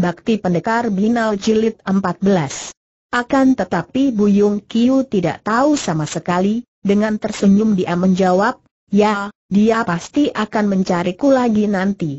Bakti Pendekar Binal Jilid 14. Akan tetapi Bu Buyung Kiu tidak tahu sama sekali, dengan tersenyum dia menjawab, ya, dia pasti akan mencariku lagi nanti.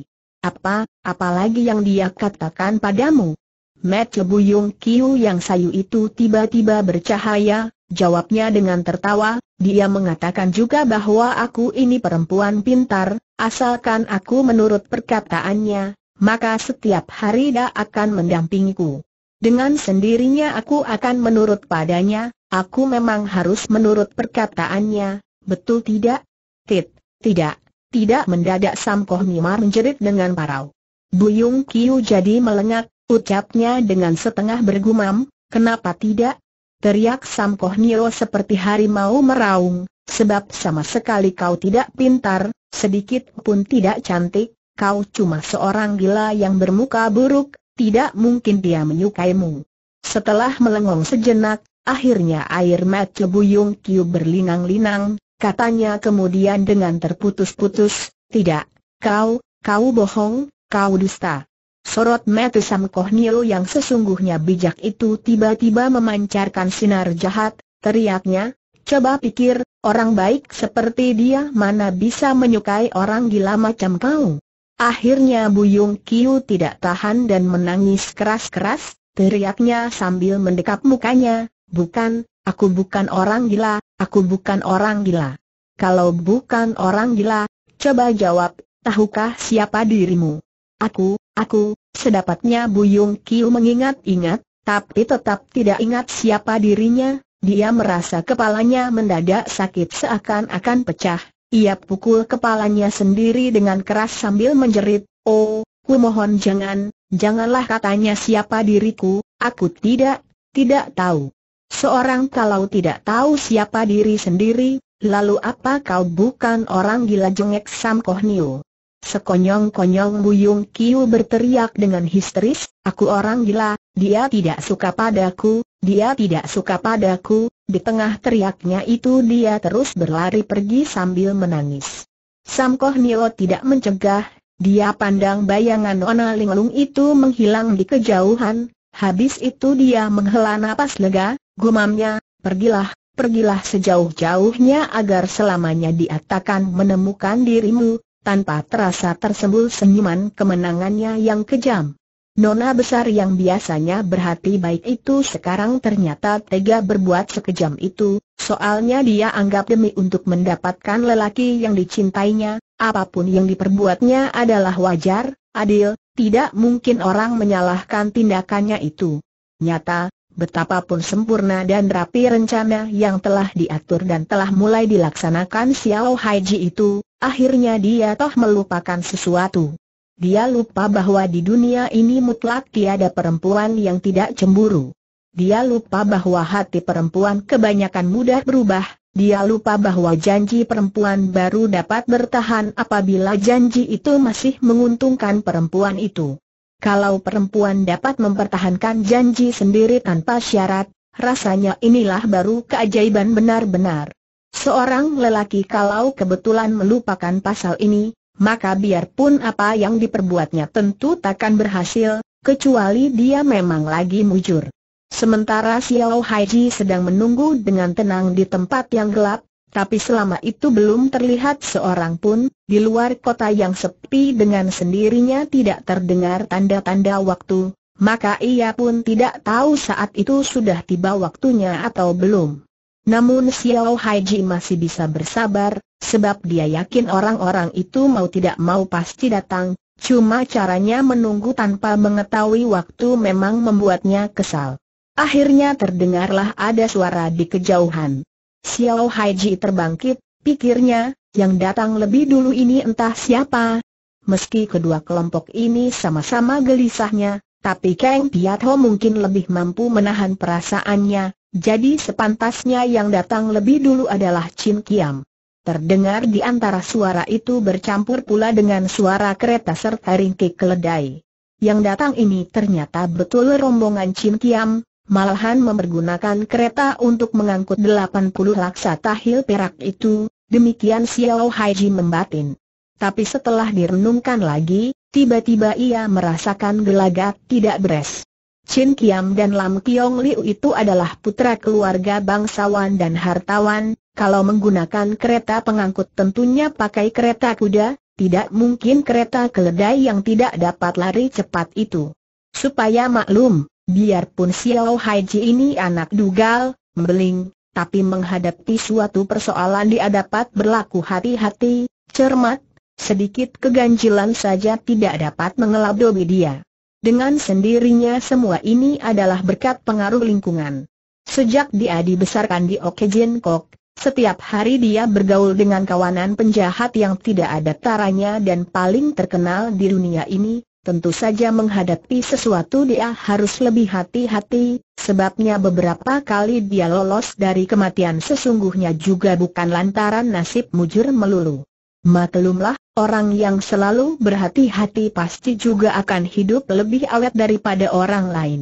Apa, apalagi yang dia katakan padamu? Mat Buyung Kiu yang sayu itu tiba-tiba bercahaya, jawabnya dengan tertawa, dia mengatakan juga bahwa aku ini perempuan pintar, asalkan aku menurut perkataannya, maka setiap hari dia akan mendampingiku. Dengan sendirinya aku akan menurut padanya, aku memang harus menurut perkataannya, betul tidak? Tit, tidak, tidak mendadak Sam Koh menjerit dengan parau. Buyung Kiu jadi melengak, ucapnya dengan setengah bergumam, kenapa tidak? Teriak Sam Koh seperti harimau meraung, sebab sama sekali kau tidak pintar, sedikit pun tidak cantik, kau cuma seorang gila yang bermuka buruk, tidak mungkin dia menyukaimu. Setelah melengong sejenak, akhirnya air mata Buyung Kiu berlinang-linang, katanya kemudian dengan terputus-putus, tidak, kau, kau bohong, kau dusta. Sorot mata Sam Koh yang sesungguhnya bijak itu tiba-tiba memancarkan sinar jahat, teriaknya, coba pikir, orang baik seperti dia mana bisa menyukai orang gila macam kau. Akhirnya Buyung Kiu tidak tahan dan menangis keras-keras, teriaknya sambil mendekap mukanya, bukan, aku bukan orang gila, aku bukan orang gila. Kalau bukan orang gila, coba jawab, tahukah siapa dirimu? Aku, aku, sedapatnya Buyung Kiu mengingat-ingat, tapi tetap tidak ingat siapa dirinya, dia merasa kepalanya mendadak sakit seakan-akan pecah. Ia pukul kepalanya sendiri dengan keras sambil menjerit, Oh, ku mohon jangan, janganlah katanya siapa diriku, aku tidak, tidak tahu. Seorang kalau tidak tahu siapa diri sendiri, lalu apa kau bukan orang gila jengek Sam Kohnio? Sekonyong-konyong Buyung Kiu berteriak dengan histeris, aku orang gila, dia tidak suka padaku, dia tidak suka padaku, di tengah teriaknya itu dia terus berlari pergi sambil menangis. Sam Koh Nio tidak mencegah, dia pandang bayangan Nona Linglung itu menghilang di kejauhan, habis itu dia menghela napas lega, gumamnya, pergilah, pergilah sejauh-jauhnya agar selamanya dia takkan menemukan dirimu, tanpa terasa tersembul senyuman kemenangannya yang kejam. Nona besar yang biasanya berhati baik itu sekarang ternyata tega berbuat sekejam itu, soalnya dia anggap demi untuk mendapatkan lelaki yang dicintainya, apapun yang diperbuatnya adalah wajar, adil, tidak mungkin orang menyalahkan tindakannya itu. Nyata, Betapapun sempurna dan rapi rencana yang telah diatur dan telah mulai dilaksanakan Xiao Haiji itu, akhirnya dia toh melupakan sesuatu. Dia lupa bahwa di dunia ini mutlak tiada perempuan yang tidak cemburu. Dia lupa bahwa hati perempuan kebanyakan mudah berubah, dia lupa bahwa janji perempuan baru dapat bertahan apabila janji itu masih menguntungkan perempuan itu. Kalau perempuan dapat mempertahankan janji sendiri tanpa syarat, rasanya inilah baru keajaiban benar-benar. Seorang lelaki kalau kebetulan melupakan pasal ini, maka biarpun apa yang diperbuatnya tentu takkan berhasil, kecuali dia memang lagi mujur. Sementara Xiao Haiji sedang menunggu dengan tenang di tempat yang gelap, tapi selama itu belum terlihat seorang pun, di luar kota yang sepi dengan sendirinya tidak terdengar tanda-tanda waktu, maka ia pun tidak tahu saat itu sudah tiba waktunya atau belum. Namun Xiao Haiji masih bisa bersabar, sebab dia yakin orang-orang itu mau tidak mau pasti datang, cuma caranya menunggu tanpa mengetahui waktu memang membuatnya kesal. Akhirnya terdengarlah ada suara di kejauhan. Xiao Haiji terbangkit, pikirnya, yang datang lebih dulu ini entah siapa. Meski kedua kelompok ini sama-sama gelisahnya, tapi Kang Piatho mungkin lebih mampu menahan perasaannya, jadi sepantasnya yang datang lebih dulu adalah Chin Kiam. Terdengar di antara suara itu bercampur pula dengan suara kereta serta ringkik keledai. Yang datang ini ternyata betul rombongan Chin Kiam, malahan mempergunakan kereta untuk mengangkut 80 laksa tahil perak itu, demikian Xiao Haiji membatin. Tapi setelah direnungkan lagi, tiba-tiba ia merasakan gelagat tidak beres. Chin Kiam dan Lam Kiong Liu itu adalah putra keluarga bangsawan dan hartawan, kalau menggunakan kereta pengangkut tentunya pakai kereta kuda, tidak mungkin kereta keledai yang tidak dapat lari cepat itu. Supaya maklum, biarpun Xiao Haiji ini anak dugal, membeling, tapi menghadapi suatu persoalan dia dapat berlaku hati-hati, cermat, sedikit keganjilan saja tidak dapat mengelabui dia. Dengan sendirinya semua ini adalah berkat pengaruh lingkungan. Sejak dia dibesarkan di Okejin Kok, setiap hari dia bergaul dengan kawanan penjahat yang tidak ada taranya dan paling terkenal di dunia ini, tentu saja menghadapi sesuatu dia harus lebih hati-hati, sebabnya beberapa kali dia lolos dari kematian sesungguhnya juga bukan lantaran nasib mujur melulu. Maklumlah, orang yang selalu berhati-hati pasti juga akan hidup lebih awet daripada orang lain.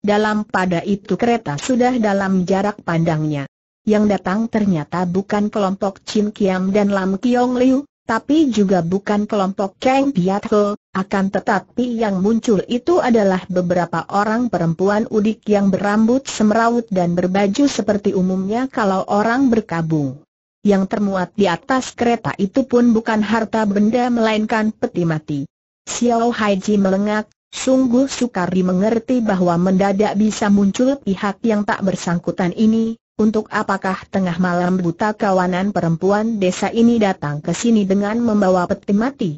Dalam pada itu kereta sudah dalam jarak pandangnya yang datang ternyata bukan kelompok Chin Kiam dan Lam Kiong Liu, tapi juga bukan kelompok Kang Piat Ho, akan tetapi yang muncul itu adalah beberapa orang perempuan udik yang berambut semeraut dan berbaju seperti umumnya kalau orang berkabung. Yang termuat di atas kereta itu pun bukan harta benda melainkan peti mati. Xiao Haiji melengak, sungguh sukar dimengerti bahwa mendadak bisa muncul pihak yang tak bersangkutan ini, untuk apakah tengah malam buta kawanan perempuan desa ini datang ke sini dengan membawa peti mati?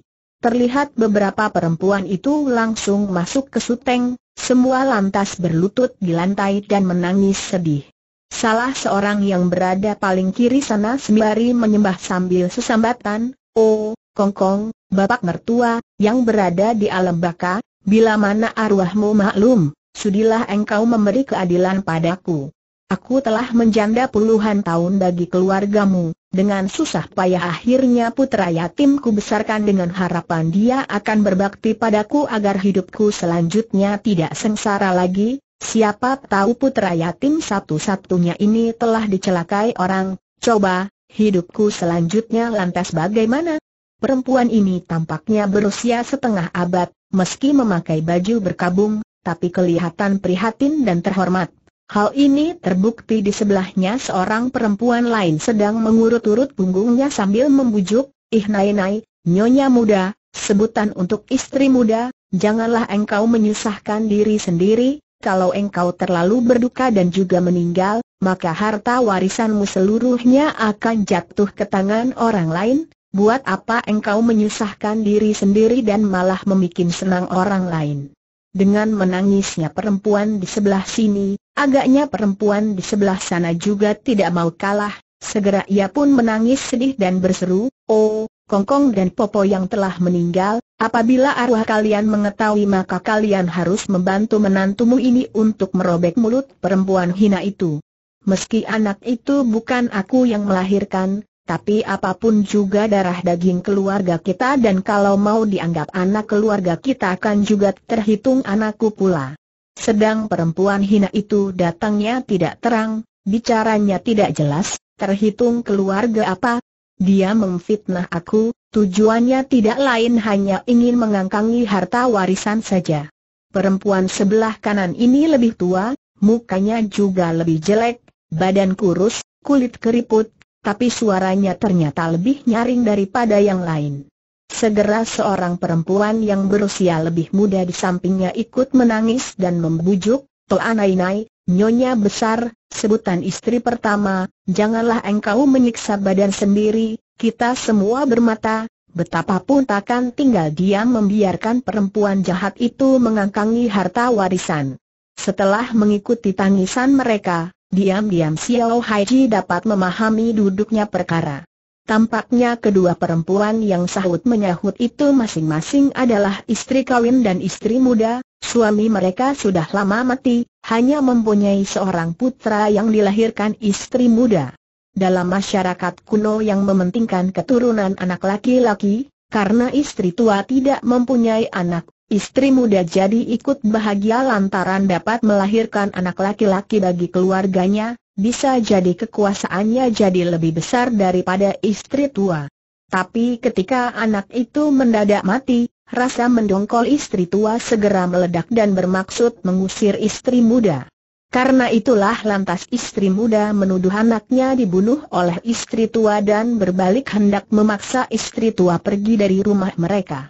Terlihat beberapa perempuan itu langsung masuk ke suteng, semua lantas berlutut di lantai dan menangis sedih. Salah seorang yang berada paling kiri sana sembari menyembah sambil sesambatan, Oh, Kongkong, Bapak Mertua, yang berada di alam baka, bila mana arwahmu maklum, sudilah engkau memberi keadilan padaku. Aku telah menjanda puluhan tahun bagi keluargamu, dengan susah payah akhirnya putra yatimku besarkan dengan harapan dia akan berbakti padaku agar hidupku selanjutnya tidak sengsara lagi, siapa tahu putra yatim satu-satunya ini telah dicelakai orang, coba, hidupku selanjutnya lantas bagaimana? Perempuan ini tampaknya berusia setengah abad, meski memakai baju berkabung, tapi kelihatan prihatin dan terhormat. Hal ini terbukti di sebelahnya seorang perempuan lain sedang mengurut-urut punggungnya sambil membujuk, Ih nai nai, nyonya muda, sebutan untuk istri muda, janganlah engkau menyusahkan diri sendiri, kalau engkau terlalu berduka dan juga meninggal, maka harta warisanmu seluruhnya akan jatuh ke tangan orang lain, buat apa engkau menyusahkan diri sendiri dan malah memikin senang orang lain. Dengan menangisnya perempuan di sebelah sini, agaknya perempuan di sebelah sana juga tidak mau kalah, segera ia pun menangis sedih dan berseru, Oh, Kongkong dan Popo yang telah meninggal, apabila arwah kalian mengetahui maka kalian harus membantu menantumu ini untuk merobek mulut perempuan hina itu. Meski anak itu bukan aku yang melahirkan, tapi apapun juga darah daging keluarga kita dan kalau mau dianggap anak keluarga kita kan juga terhitung anakku pula. Sedang perempuan hina itu datangnya tidak terang, bicaranya tidak jelas, terhitung keluarga apa? Dia memfitnah aku, tujuannya tidak lain hanya ingin mengangkangi harta warisan saja. Perempuan sebelah kanan ini lebih tua, mukanya juga lebih jelek, badan kurus, kulit keriput, tapi suaranya ternyata lebih nyaring daripada yang lain. Segera seorang perempuan yang berusia lebih muda di sampingnya ikut menangis dan membujuk, Toanainai, Nyonya besar, sebutan istri pertama, janganlah engkau menyiksa badan sendiri, kita semua bermata, betapapun takkan tinggal diam membiarkan perempuan jahat itu mengangkangi harta warisan. Setelah mengikuti tangisan mereka, Diam-diam Xiao Haiji dapat memahami duduknya perkara. Tampaknya kedua perempuan yang sahut menyahut itu masing-masing adalah istri kawin dan istri muda, suami mereka sudah lama mati, hanya mempunyai seorang putra yang dilahirkan istri muda. Dalam masyarakat kuno yang mementingkan keturunan anak laki-laki, karena istri tua tidak mempunyai anak, Istri muda jadi ikut bahagia lantaran dapat melahirkan anak laki-laki bagi keluarganya, bisa jadi kekuasaannya jadi lebih besar daripada istri tua. Tapi ketika anak itu mendadak mati, rasa mendongkol istri tua segera meledak dan bermaksud mengusir istri muda. Karena itulah lantas istri muda menuduh anaknya dibunuh oleh istri tua dan berbalik hendak memaksa istri tua pergi dari rumah mereka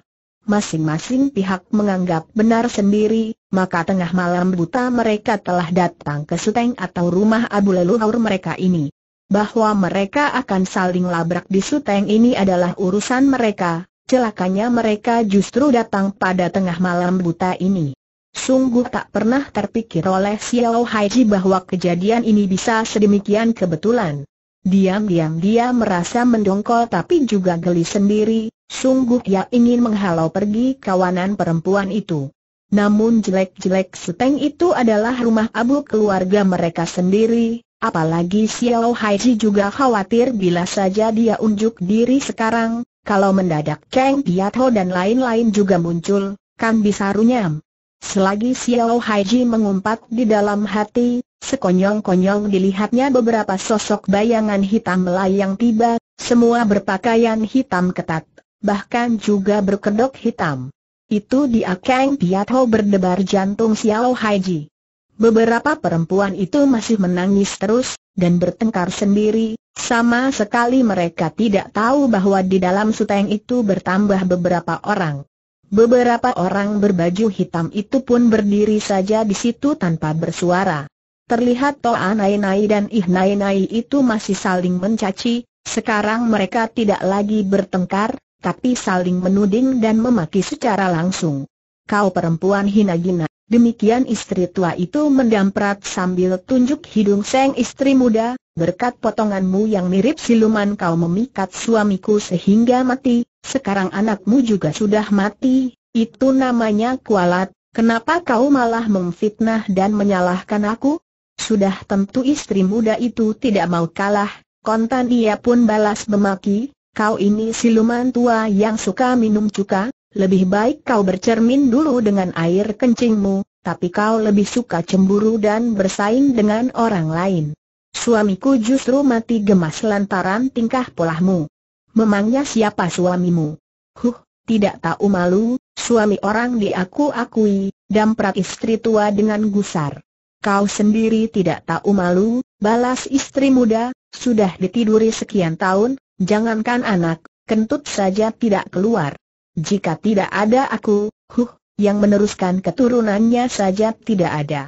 masing-masing pihak menganggap benar sendiri, maka tengah malam buta mereka telah datang ke suteng atau rumah abu leluhur mereka ini. Bahwa mereka akan saling labrak di suteng ini adalah urusan mereka, celakanya mereka justru datang pada tengah malam buta ini. Sungguh tak pernah terpikir oleh Xiao Haiji bahwa kejadian ini bisa sedemikian kebetulan. Diam-diam dia merasa mendongkol tapi juga geli sendiri, sungguh ia ingin menghalau pergi kawanan perempuan itu. Namun jelek-jelek Seteng itu adalah rumah abu keluarga mereka sendiri, apalagi Xiao Haiji juga khawatir bila saja dia unjuk diri sekarang, kalau mendadak Cheng Piatho dan lain-lain juga muncul, kan bisa runyam. Selagi Xiao Haiji mengumpat di dalam hati, Sekonyong-konyong dilihatnya beberapa sosok bayangan hitam melayang tiba, semua berpakaian hitam ketat, bahkan juga berkedok hitam. Itu dia Kang Piatho berdebar jantung Xiao Haiji. Beberapa perempuan itu masih menangis terus, dan bertengkar sendiri, sama sekali mereka tidak tahu bahwa di dalam suteng itu bertambah beberapa orang. Beberapa orang berbaju hitam itu pun berdiri saja di situ tanpa bersuara. Terlihat Toa Nai dan Ih Nai itu masih saling mencaci, sekarang mereka tidak lagi bertengkar, tapi saling menuding dan memaki secara langsung. Kau perempuan hina gina, demikian istri tua itu mendamprat sambil tunjuk hidung seng istri muda, berkat potonganmu yang mirip siluman kau memikat suamiku sehingga mati, sekarang anakmu juga sudah mati, itu namanya kualat, kenapa kau malah memfitnah dan menyalahkan aku? Sudah tentu istri muda itu tidak mau kalah, kontan ia pun balas memaki, kau ini siluman tua yang suka minum cuka, lebih baik kau bercermin dulu dengan air kencingmu, tapi kau lebih suka cemburu dan bersaing dengan orang lain. Suamiku justru mati gemas lantaran tingkah polahmu. Memangnya siapa suamimu? Huh, tidak tahu malu, suami orang diaku-akui, damprat istri tua dengan gusar. Kau sendiri tidak tahu malu, balas istri muda, sudah ditiduri sekian tahun, jangankan anak, kentut saja tidak keluar. Jika tidak ada aku, huh, yang meneruskan keturunannya saja tidak ada.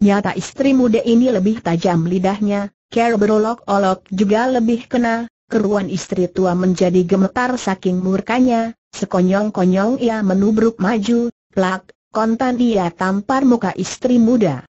Nyata istri muda ini lebih tajam lidahnya, care berolok-olok juga lebih kena, keruan istri tua menjadi gemetar saking murkanya, sekonyong-konyong ia menubruk maju, plak, kontan ia tampar muka istri muda.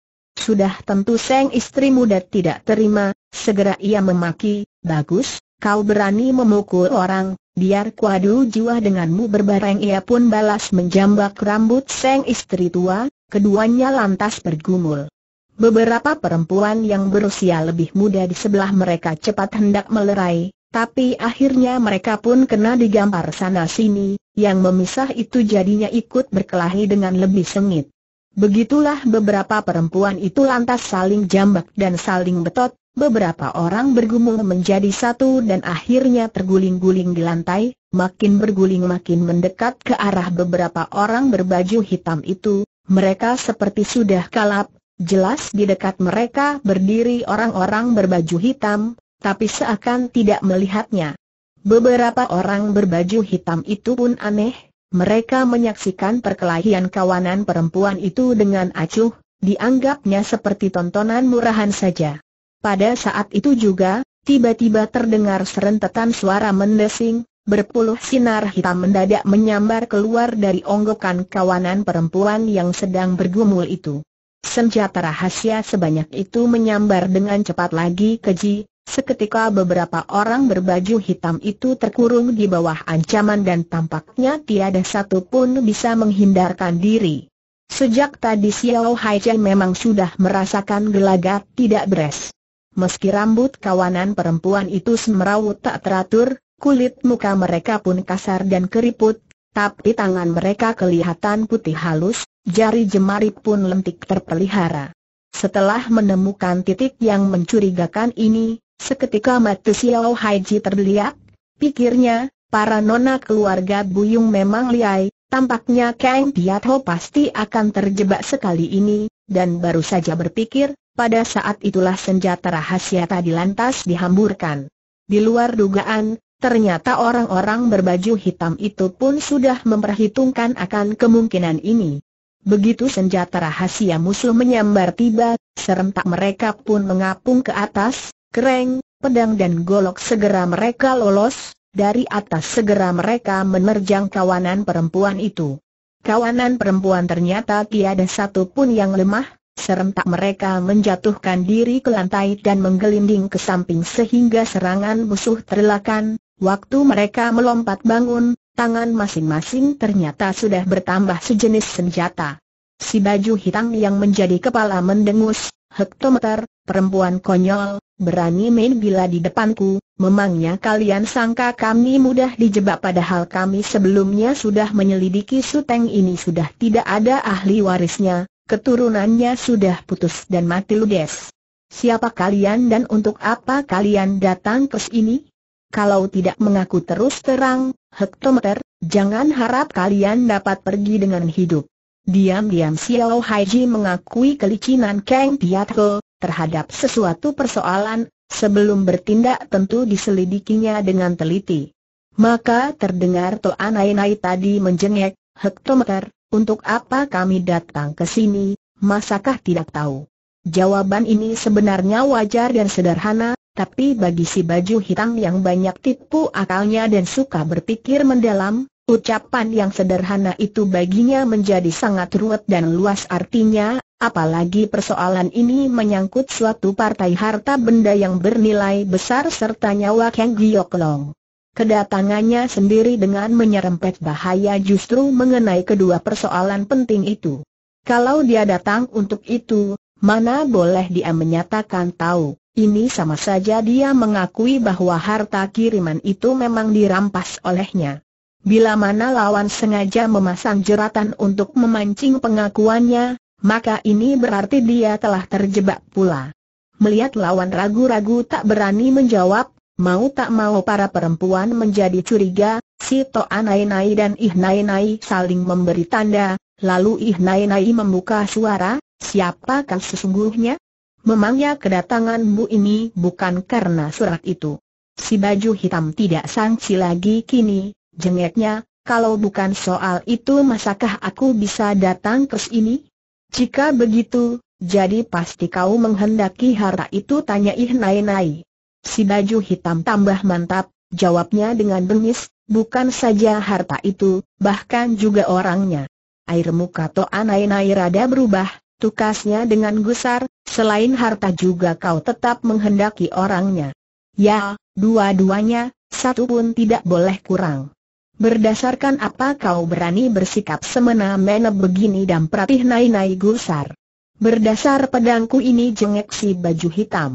Sudah tentu Seng istri muda tidak terima, segera ia memaki, bagus, kau berani memukul orang, biar kuadu jiwa denganmu berbareng ia pun balas menjambak rambut Seng istri tua, keduanya lantas bergumul. Beberapa perempuan yang berusia lebih muda di sebelah mereka cepat hendak melerai, tapi akhirnya mereka pun kena digampar sana-sini, yang memisah itu jadinya ikut berkelahi dengan lebih sengit. Begitulah beberapa perempuan itu lantas saling jambak dan saling betot, beberapa orang bergumul menjadi satu dan akhirnya terguling-guling di lantai, makin berguling makin mendekat ke arah beberapa orang berbaju hitam itu, mereka seperti sudah kalap, jelas di dekat mereka berdiri orang-orang berbaju hitam, tapi seakan tidak melihatnya. Beberapa orang berbaju hitam itu pun aneh, mereka menyaksikan perkelahian kawanan perempuan itu dengan acuh, dianggapnya seperti tontonan murahan saja. Pada saat itu juga, tiba-tiba terdengar serentetan suara mendesing, berpuluh sinar hitam mendadak menyambar keluar dari onggokan kawanan perempuan yang sedang bergumul itu. Senjata rahasia sebanyak itu menyambar dengan cepat lagi keji, Seketika beberapa orang berbaju hitam itu terkurung di bawah ancaman dan tampaknya tiada satu pun bisa menghindarkan diri. Sejak tadi Xiao Hai memang sudah merasakan gelagat tidak beres. Meski rambut kawanan perempuan itu semerawut tak teratur, kulit muka mereka pun kasar dan keriput, tapi tangan mereka kelihatan putih halus, jari jemari pun lentik terpelihara. Setelah menemukan titik yang mencurigakan ini, Seketika mata Xiao Haiji terbeliak, pikirnya, para nona keluarga Buyung memang liai, tampaknya Kang Piatho pasti akan terjebak sekali ini, dan baru saja berpikir, pada saat itulah senjata rahasia tadi lantas dihamburkan. Di luar dugaan, ternyata orang-orang berbaju hitam itu pun sudah memperhitungkan akan kemungkinan ini. Begitu senjata rahasia musuh menyambar tiba, serentak mereka pun mengapung ke atas, kereng, pedang dan golok segera mereka lolos, dari atas segera mereka menerjang kawanan perempuan itu. Kawanan perempuan ternyata tiada satu pun yang lemah, serentak mereka menjatuhkan diri ke lantai dan menggelinding ke samping sehingga serangan musuh terelakkan. Waktu mereka melompat bangun, tangan masing-masing ternyata sudah bertambah sejenis senjata. Si baju hitam yang menjadi kepala mendengus, hektometer, perempuan konyol, berani main bila di depanku, memangnya kalian sangka kami mudah dijebak padahal kami sebelumnya sudah menyelidiki suteng ini sudah tidak ada ahli warisnya, keturunannya sudah putus dan mati ludes. Siapa kalian dan untuk apa kalian datang ke sini? Kalau tidak mengaku terus terang, hektometer, jangan harap kalian dapat pergi dengan hidup. Diam-diam Xiao Haiji mengakui kelicinan Kang Piatko terhadap sesuatu persoalan, sebelum bertindak tentu diselidikinya dengan teliti. Maka terdengar Toa Nai Nai tadi menjengek, hektometer, untuk apa kami datang ke sini, masakah tidak tahu? Jawaban ini sebenarnya wajar dan sederhana, tapi bagi si baju hitam yang banyak tipu akalnya dan suka berpikir mendalam, Ucapan yang sederhana itu baginya menjadi sangat ruwet dan luas artinya, apalagi persoalan ini menyangkut suatu partai harta benda yang bernilai besar serta nyawa Kang Giok Long. Kedatangannya sendiri dengan menyerempet bahaya justru mengenai kedua persoalan penting itu. Kalau dia datang untuk itu, mana boleh dia menyatakan tahu, ini sama saja dia mengakui bahwa harta kiriman itu memang dirampas olehnya. Bila mana lawan sengaja memasang jeratan untuk memancing pengakuannya, maka ini berarti dia telah terjebak pula. Melihat lawan ragu-ragu tak berani menjawab, mau tak mau para perempuan menjadi curiga, si Toa Nai Nai dan Ih Nai Nai saling memberi tanda, lalu Ih Nai Nai membuka suara, siapakah sesungguhnya? Memangnya kedatanganmu ini bukan karena surat itu. Si baju hitam tidak sangsi lagi kini, Jengeknya, kalau bukan soal itu masakah aku bisa datang ke sini? Jika begitu, jadi pasti kau menghendaki harta itu tanya ih nai Si baju hitam tambah mantap, jawabnya dengan bengis, bukan saja harta itu, bahkan juga orangnya. Air muka nai nai rada berubah, tukasnya dengan gusar, selain harta juga kau tetap menghendaki orangnya. Ya, dua-duanya, satu pun tidak boleh kurang. Berdasarkan apa kau berani bersikap semena-mena begini dan peratih nai-nai gusar? Berdasar pedangku ini jengek si baju hitam.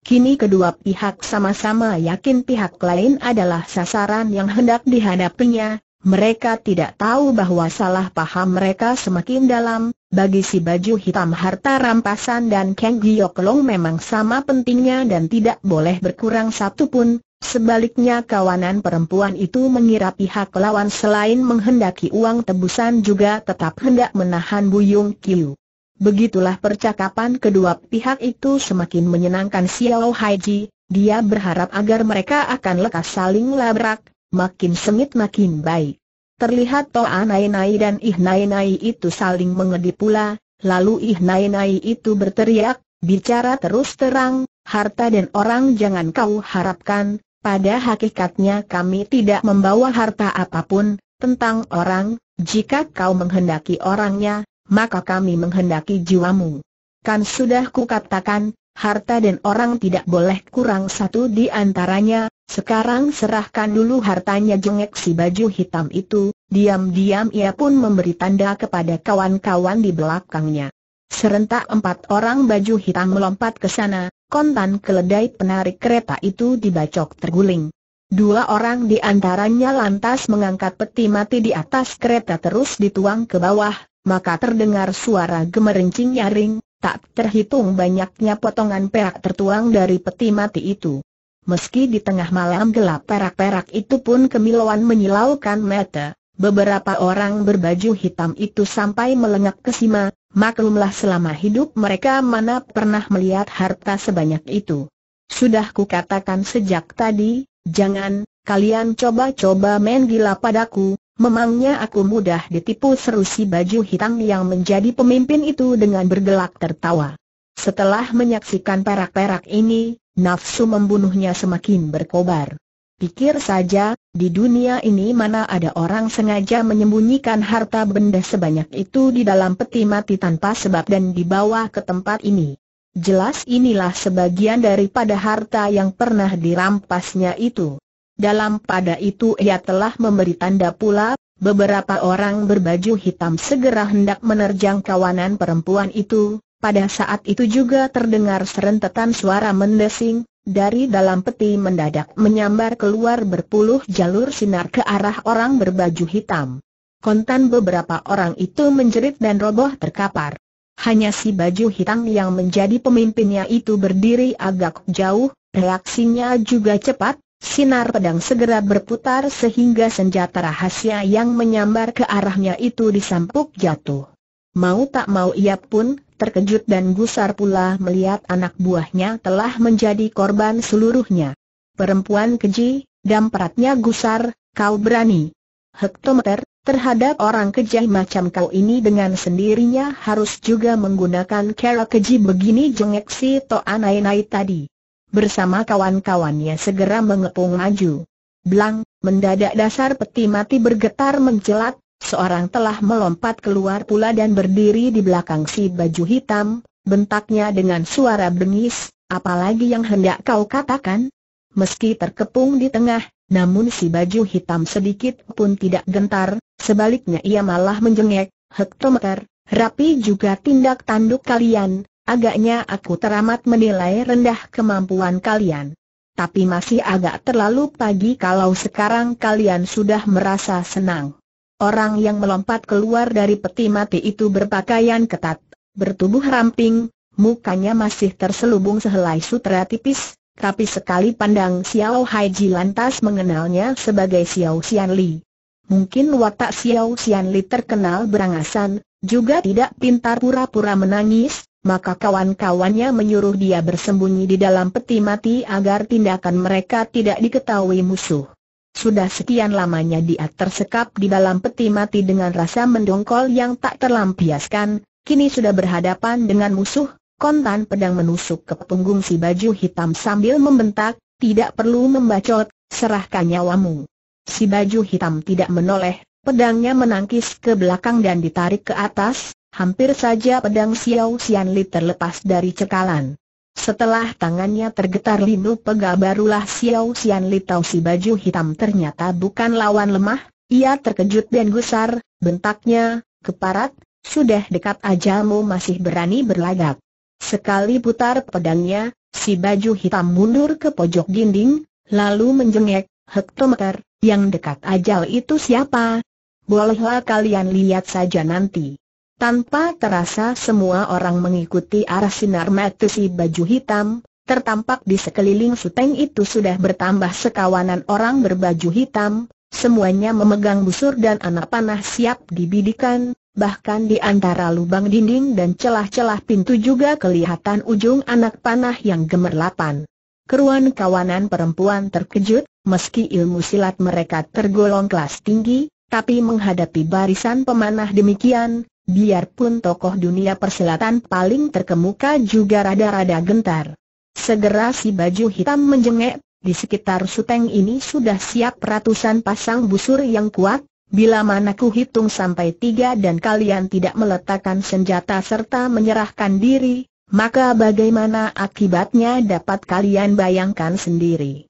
Kini kedua pihak sama-sama yakin pihak lain adalah sasaran yang hendak dihadapinya, mereka tidak tahu bahwa salah paham mereka semakin dalam, bagi si baju hitam harta rampasan dan Kang Giok Long memang sama pentingnya dan tidak boleh berkurang satu pun, Sebaliknya kawanan perempuan itu mengira pihak lawan selain menghendaki uang tebusan juga tetap hendak menahan Buyung Kiu. Begitulah percakapan kedua pihak itu semakin menyenangkan Xiao Haiji, dia berharap agar mereka akan lekas saling labrak, makin sengit makin baik. Terlihat Toa Nai Nai dan Ih Nai Nai itu saling mengedip pula, lalu Ih Nai Nai itu berteriak, bicara terus terang, harta dan orang jangan kau harapkan, pada hakikatnya kami tidak membawa harta apapun, tentang orang, jika kau menghendaki orangnya, maka kami menghendaki jiwamu. Kan sudah kukatakan, harta dan orang tidak boleh kurang satu di antaranya, sekarang serahkan dulu hartanya jengek si baju hitam itu, diam-diam ia pun memberi tanda kepada kawan-kawan di belakangnya. Serentak empat orang baju hitam melompat ke sana, kontan keledai penarik kereta itu dibacok terguling. Dua orang di antaranya lantas mengangkat peti mati di atas kereta terus dituang ke bawah, maka terdengar suara gemerincing nyaring, tak terhitung banyaknya potongan perak tertuang dari peti mati itu. Meski di tengah malam gelap perak-perak itu pun kemilauan menyilaukan mata, Beberapa orang berbaju hitam itu sampai melengak ke Sima, maklumlah selama hidup mereka mana pernah melihat harta sebanyak itu. Sudah kukatakan sejak tadi, jangan, kalian coba-coba main gila padaku, memangnya aku mudah ditipu seru si baju hitam yang menjadi pemimpin itu dengan bergelak tertawa. Setelah menyaksikan perak-perak ini, nafsu membunuhnya semakin berkobar. Pikir saja, di dunia ini mana ada orang sengaja menyembunyikan harta benda sebanyak itu di dalam peti mati tanpa sebab dan dibawa ke tempat ini. Jelas inilah sebagian daripada harta yang pernah dirampasnya itu. Dalam pada itu ia telah memberi tanda pula, beberapa orang berbaju hitam segera hendak menerjang kawanan perempuan itu, pada saat itu juga terdengar serentetan suara mendesing, dari dalam peti mendadak menyambar keluar berpuluh jalur sinar ke arah orang berbaju hitam. Kontan beberapa orang itu menjerit dan roboh terkapar. Hanya si baju hitam yang menjadi pemimpinnya itu berdiri agak jauh, reaksinya juga cepat, sinar pedang segera berputar sehingga senjata rahasia yang menyambar ke arahnya itu disampuk jatuh. Mau tak mau ia pun terkejut dan gusar pula melihat anak buahnya telah menjadi korban seluruhnya. Perempuan keji, dampratnya gusar, kau berani. Hektometer, terhadap orang kejah macam kau ini dengan sendirinya harus juga menggunakan cara keji begini jengek si anai nai tadi. Bersama kawan-kawannya segera mengepung maju. Blang, mendadak dasar peti mati bergetar menjelat. Seorang telah melompat keluar pula dan berdiri di belakang si baju hitam, bentaknya dengan suara bengis, apalagi yang hendak kau katakan? Meski terkepung di tengah, namun si baju hitam sedikit pun tidak gentar, sebaliknya ia malah menjengek, hektometer, rapi juga tindak tanduk kalian, agaknya aku teramat menilai rendah kemampuan kalian. Tapi masih agak terlalu pagi kalau sekarang kalian sudah merasa senang. Orang yang melompat keluar dari peti mati itu berpakaian ketat, bertubuh ramping, mukanya masih terselubung sehelai sutra tipis, tapi sekali pandang Xiao Haiji lantas mengenalnya sebagai Xiao Xian Li. Mungkin watak Xiao Xian Li terkenal berangasan, juga tidak pintar pura-pura menangis, maka kawan-kawannya menyuruh dia bersembunyi di dalam peti mati agar tindakan mereka tidak diketahui musuh. Sudah sekian lamanya dia tersekap di dalam peti mati dengan rasa mendongkol yang tak terlampiaskan, kini sudah berhadapan dengan musuh, kontan pedang menusuk ke punggung si baju hitam sambil membentak, tidak perlu membacot, serahkan nyawamu. Si baju hitam tidak menoleh, pedangnya menangkis ke belakang dan ditarik ke atas, hampir saja pedang Xiao Xianli terlepas dari cekalan. Setelah tangannya tergetar Linu Pega barulah Xiao Xian Li tahu si baju hitam ternyata bukan lawan lemah, ia terkejut dan gusar, bentaknya, keparat, sudah dekat ajalmu masih berani berlagak. Sekali putar pedangnya, si baju hitam mundur ke pojok dinding, lalu menjengek, hektometer, yang dekat ajal itu siapa? Bolehlah kalian lihat saja nanti. Tanpa terasa semua orang mengikuti arah sinar mata si baju hitam, tertampak di sekeliling suteng itu sudah bertambah sekawanan orang berbaju hitam, semuanya memegang busur dan anak panah siap dibidikan, bahkan di antara lubang dinding dan celah-celah pintu juga kelihatan ujung anak panah yang gemerlapan. Keruan kawanan perempuan terkejut, meski ilmu silat mereka tergolong kelas tinggi, tapi menghadapi barisan pemanah demikian, biarpun tokoh dunia perselatan paling terkemuka juga rada-rada gentar. Segera si baju hitam menjengek, di sekitar suteng ini sudah siap ratusan pasang busur yang kuat, bila mana ku hitung sampai tiga dan kalian tidak meletakkan senjata serta menyerahkan diri, maka bagaimana akibatnya dapat kalian bayangkan sendiri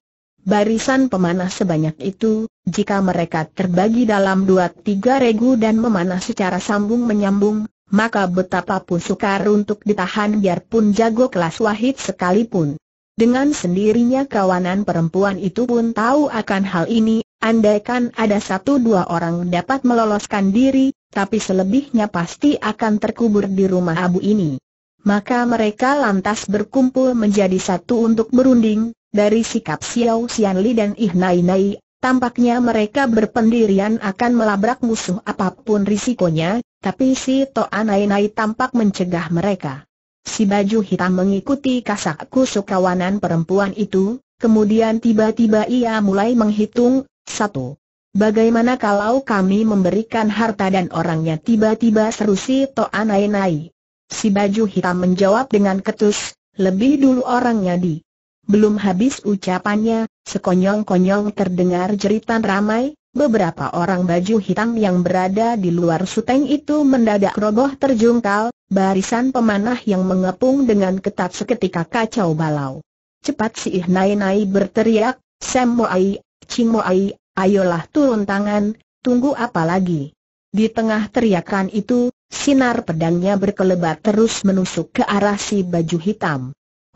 barisan pemanah sebanyak itu, jika mereka terbagi dalam dua tiga regu dan memanah secara sambung menyambung, maka betapapun sukar untuk ditahan biarpun jago kelas wahid sekalipun. Dengan sendirinya kawanan perempuan itu pun tahu akan hal ini, andaikan ada satu dua orang dapat meloloskan diri, tapi selebihnya pasti akan terkubur di rumah abu ini. Maka mereka lantas berkumpul menjadi satu untuk berunding, dari sikap Xiao Xianli dan Ih Nai Nai, tampaknya mereka berpendirian akan melabrak musuh apapun risikonya, tapi si Toa Nai Nai tampak mencegah mereka. Si baju hitam mengikuti kasak kusuk kawanan perempuan itu, kemudian tiba-tiba ia mulai menghitung, satu. Bagaimana kalau kami memberikan harta dan orangnya tiba-tiba seru si Toa Nai Nai? Si baju hitam menjawab dengan ketus, lebih dulu orangnya di belum habis ucapannya, sekonyong-konyong terdengar jeritan ramai, beberapa orang baju hitam yang berada di luar suteng itu mendadak roboh terjungkal, barisan pemanah yang mengepung dengan ketat seketika kacau balau. Cepat si naik nai berteriak, Sam Moai, Ching Moai, ayolah turun tangan, tunggu apa lagi? Di tengah teriakan itu, sinar pedangnya berkelebat terus menusuk ke arah si baju hitam.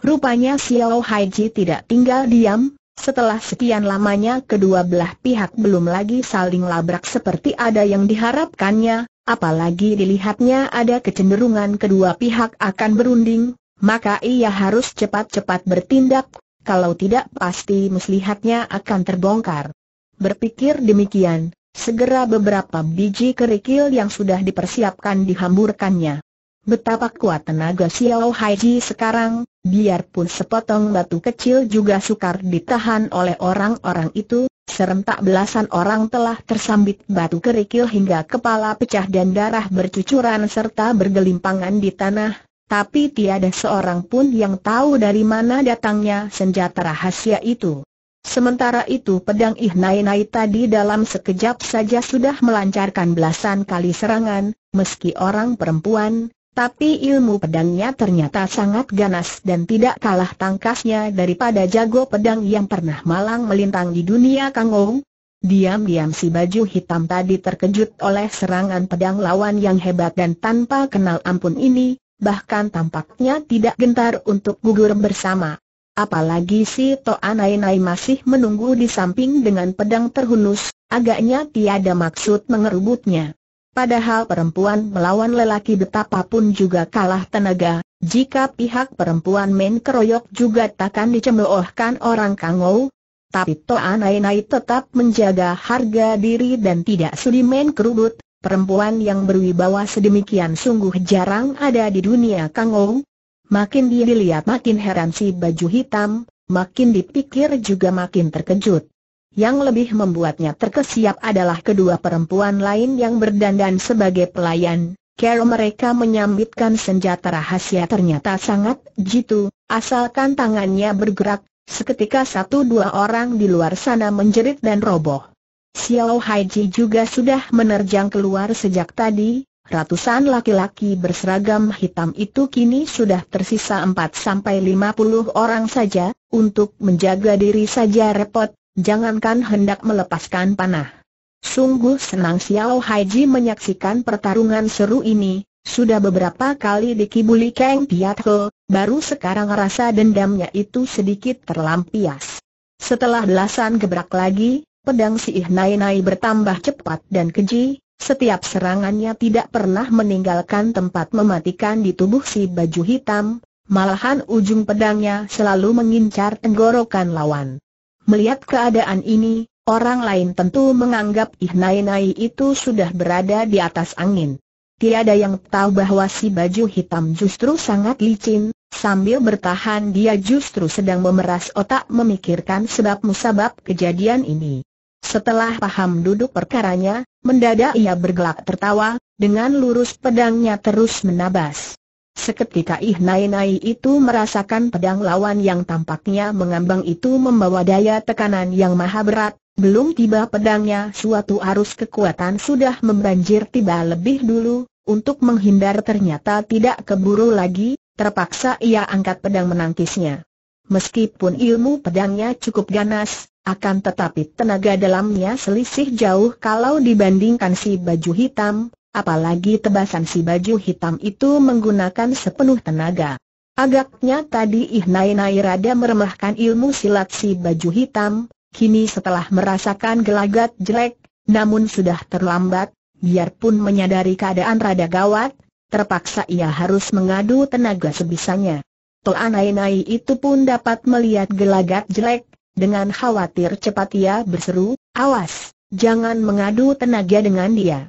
Rupanya Xiao Haiji tidak tinggal diam, setelah sekian lamanya kedua belah pihak belum lagi saling labrak seperti ada yang diharapkannya, apalagi dilihatnya ada kecenderungan kedua pihak akan berunding, maka ia harus cepat-cepat bertindak, kalau tidak pasti muslihatnya akan terbongkar. Berpikir demikian, segera beberapa biji kerikil yang sudah dipersiapkan dihamburkannya. Betapa kuat tenaga Xiao Haiji sekarang, Biarpun sepotong batu kecil juga sukar ditahan oleh orang-orang itu, serentak belasan orang telah tersambit batu kerikil hingga kepala pecah dan darah bercucuran serta bergelimpangan di tanah, tapi tiada seorang pun yang tahu dari mana datangnya senjata rahasia itu. Sementara itu pedang Ihnainai tadi dalam sekejap saja sudah melancarkan belasan kali serangan, meski orang perempuan, tapi ilmu pedangnya ternyata sangat ganas dan tidak kalah tangkasnya daripada jago pedang yang pernah malang melintang di dunia Kangong. Diam-diam si baju hitam tadi terkejut oleh serangan pedang lawan yang hebat dan tanpa kenal ampun ini, bahkan tampaknya tidak gentar untuk gugur bersama. Apalagi si Toa Nai Nai masih menunggu di samping dengan pedang terhunus, agaknya tiada maksud mengerubutnya. Padahal perempuan melawan lelaki betapapun juga kalah tenaga, jika pihak perempuan main keroyok juga takkan dicemoohkan orang kangou. Tapi Toa Nainai tetap menjaga harga diri dan tidak sudi main kerubut. perempuan yang berwibawa sedemikian sungguh jarang ada di dunia kangou. Makin dia dilihat makin heran si baju hitam, makin dipikir juga makin terkejut. Yang lebih membuatnya terkesiap adalah kedua perempuan lain yang berdandan sebagai pelayan. Cara mereka menyambitkan senjata rahasia ternyata sangat jitu, asalkan tangannya bergerak, seketika satu dua orang di luar sana menjerit dan roboh. Xiao Haiji juga sudah menerjang keluar sejak tadi, ratusan laki-laki berseragam hitam itu kini sudah tersisa 4 sampai 50 orang saja, untuk menjaga diri saja repot, Jangankan hendak melepaskan panah. Sungguh senang Xiao Haiji menyaksikan pertarungan seru ini, sudah beberapa kali dikibuli Kang Piat baru sekarang rasa dendamnya itu sedikit terlampias. Setelah belasan gebrak lagi, pedang si Ihnai Nai bertambah cepat dan keji, setiap serangannya tidak pernah meninggalkan tempat mematikan di tubuh si baju hitam, malahan ujung pedangnya selalu mengincar tenggorokan lawan. Melihat keadaan ini, orang lain tentu menganggap Ihnainai itu sudah berada di atas angin. Tiada yang tahu bahwa si baju hitam justru sangat licin, sambil bertahan dia justru sedang memeras otak memikirkan sebab musabab kejadian ini. Setelah paham duduk perkaranya, mendadak ia bergelak tertawa, dengan lurus pedangnya terus menabas. Seketika Ih Nai Nai itu merasakan pedang lawan yang tampaknya mengambang itu membawa daya tekanan yang maha berat, belum tiba pedangnya suatu arus kekuatan sudah membanjir tiba lebih dulu, untuk menghindar ternyata tidak keburu lagi, terpaksa ia angkat pedang menangkisnya. Meskipun ilmu pedangnya cukup ganas, akan tetapi tenaga dalamnya selisih jauh kalau dibandingkan si baju hitam, Apalagi tebasan si baju hitam itu menggunakan sepenuh tenaga. Agaknya tadi Ihnai Nai rada meremehkan ilmu silat si baju hitam, kini setelah merasakan gelagat jelek, namun sudah terlambat, biarpun menyadari keadaan rada gawat, terpaksa ia harus mengadu tenaga sebisanya. Toa Nai Nai itu pun dapat melihat gelagat jelek, dengan khawatir cepat ia berseru, awas, jangan mengadu tenaga dengan dia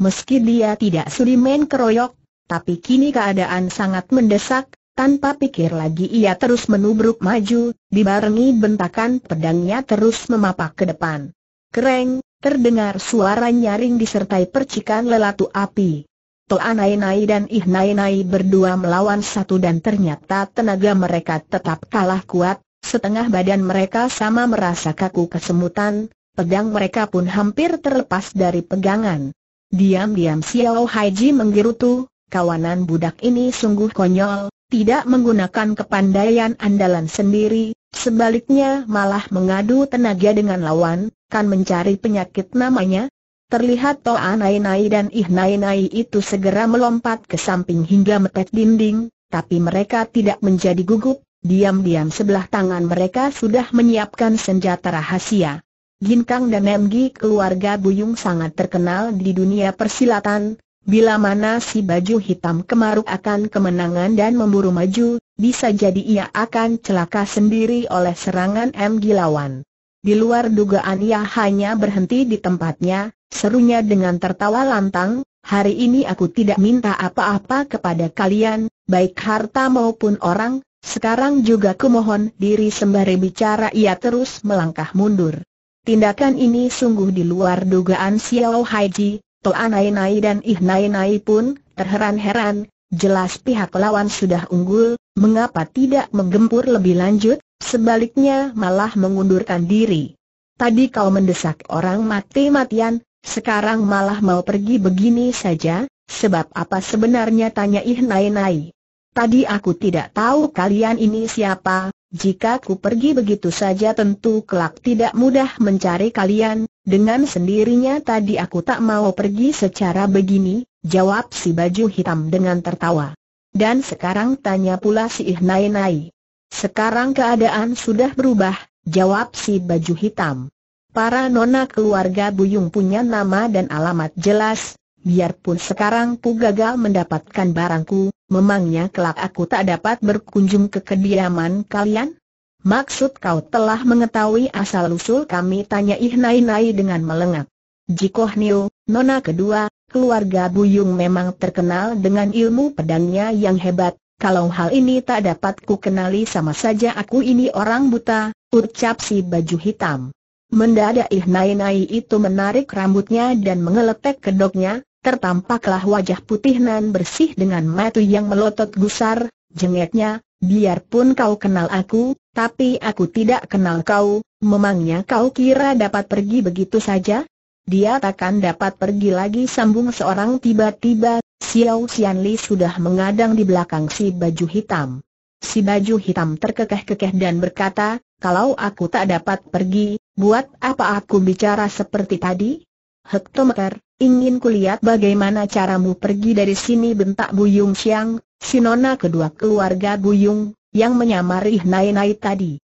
meski dia tidak sudi main keroyok, tapi kini keadaan sangat mendesak, tanpa pikir lagi ia terus menubruk maju, dibarengi bentakan pedangnya terus memapak ke depan. Kereng, terdengar suara nyaring disertai percikan lelatu api. Toa Nai dan Ih Nai berdua melawan satu dan ternyata tenaga mereka tetap kalah kuat, setengah badan mereka sama merasa kaku kesemutan, pedang mereka pun hampir terlepas dari pegangan. Diam-diam Xiao Haiji menggerutu, kawanan budak ini sungguh konyol, tidak menggunakan kepandaian andalan sendiri, sebaliknya malah mengadu tenaga dengan lawan, kan mencari penyakit namanya. Terlihat Toa Nai Nai dan Ih Nai Nai itu segera melompat ke samping hingga metet dinding, tapi mereka tidak menjadi gugup, diam-diam sebelah tangan mereka sudah menyiapkan senjata rahasia. Kang dan MG keluarga Buyung sangat terkenal di dunia persilatan, bila mana si baju hitam kemaruk akan kemenangan dan memburu maju, bisa jadi ia akan celaka sendiri oleh serangan MG lawan. Di luar dugaan ia hanya berhenti di tempatnya, serunya dengan tertawa lantang, hari ini aku tidak minta apa-apa kepada kalian, baik harta maupun orang, sekarang juga kumohon diri sembari bicara ia terus melangkah mundur. Tindakan ini sungguh di luar dugaan Xiao Haiji, Toa Nai Nai dan Ih Nai Nai pun terheran-heran, jelas pihak lawan sudah unggul, mengapa tidak menggempur lebih lanjut, sebaliknya malah mengundurkan diri. Tadi kau mendesak orang mati-matian, sekarang malah mau pergi begini saja, sebab apa sebenarnya tanya Ih Nai Nai. Tadi aku tidak tahu kalian ini siapa, jika ku pergi begitu saja tentu kelak tidak mudah mencari kalian, dengan sendirinya tadi aku tak mau pergi secara begini, jawab si baju hitam dengan tertawa. Dan sekarang tanya pula si Ihnai Nai. Sekarang keadaan sudah berubah, jawab si baju hitam. Para nona keluarga Buyung punya nama dan alamat jelas, biarpun sekarang ku gagal mendapatkan barangku, memangnya kelak aku tak dapat berkunjung ke kediaman kalian? Maksud kau telah mengetahui asal-usul kami tanya Ihnai-nai dengan melengak. Jikoh Niu, nona kedua, keluarga Buyung memang terkenal dengan ilmu pedangnya yang hebat, kalau hal ini tak dapat ku kenali sama saja aku ini orang buta, ucap si baju hitam. Mendadak Ihnai-nai itu menarik rambutnya dan mengeletek kedoknya, tertampaklah wajah putih nan bersih dengan mata yang melotot gusar, jengeknya, biarpun kau kenal aku, tapi aku tidak kenal kau, memangnya kau kira dapat pergi begitu saja? Dia takkan dapat pergi lagi sambung seorang tiba-tiba, Xiao Xianli sudah mengadang di belakang si baju hitam. Si baju hitam terkekeh-kekeh dan berkata, kalau aku tak dapat pergi, buat apa aku bicara seperti tadi? Hektometer, Ingin kulihat bagaimana caramu pergi dari sini bentak Buyung Siang, sinona kedua keluarga Buyung, yang menyamari Nai Nai tadi.